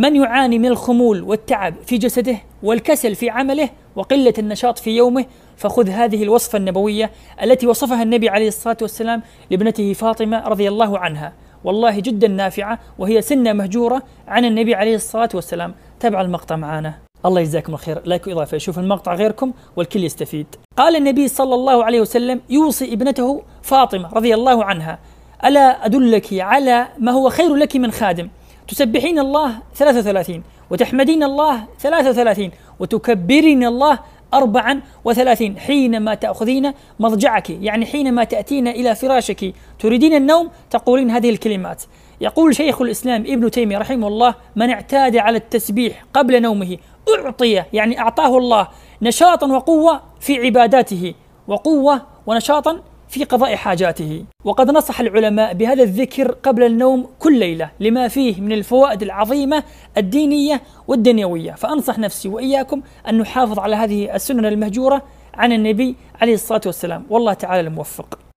من يعاني من الخمول والتعب في جسده والكسل في عمله وقلة النشاط في يومه فخذ هذه الوصفة النبوية التي وصفها النبي عليه الصلاة والسلام لابنته فاطمة رضي الله عنها والله جدا نافعة وهي سنة مهجورة عن النبي عليه الصلاة والسلام تابع المقطع معنا الله يجزاكم الخير لايك وإضافة يشوف المقطع غيركم والكل يستفيد قال النبي صلى الله عليه وسلم يوصي ابنته فاطمة رضي الله عنها ألا أدلك على ما هو خير لك من خادم تسبحين الله 33 وتحمدين الله 33 وتكبرين الله 34 حينما تأخذين مضجعك يعني حينما تأتين إلى فراشك تريدين النوم تقولين هذه الكلمات يقول شيخ الإسلام ابن تيمية رحمه الله من اعتاد على التسبيح قبل نومه أعطي يعني أعطاه الله نشاطا وقوة في عباداته وقوة ونشاطا في قضاء حاجاته وقد نصح العلماء بهذا الذكر قبل النوم كل ليلة لما فيه من الفوائد العظيمة الدينية والدنيوية فأنصح نفسي وإياكم أن نحافظ على هذه السنن المهجورة عن النبي عليه الصلاة والسلام والله تعالى الموفق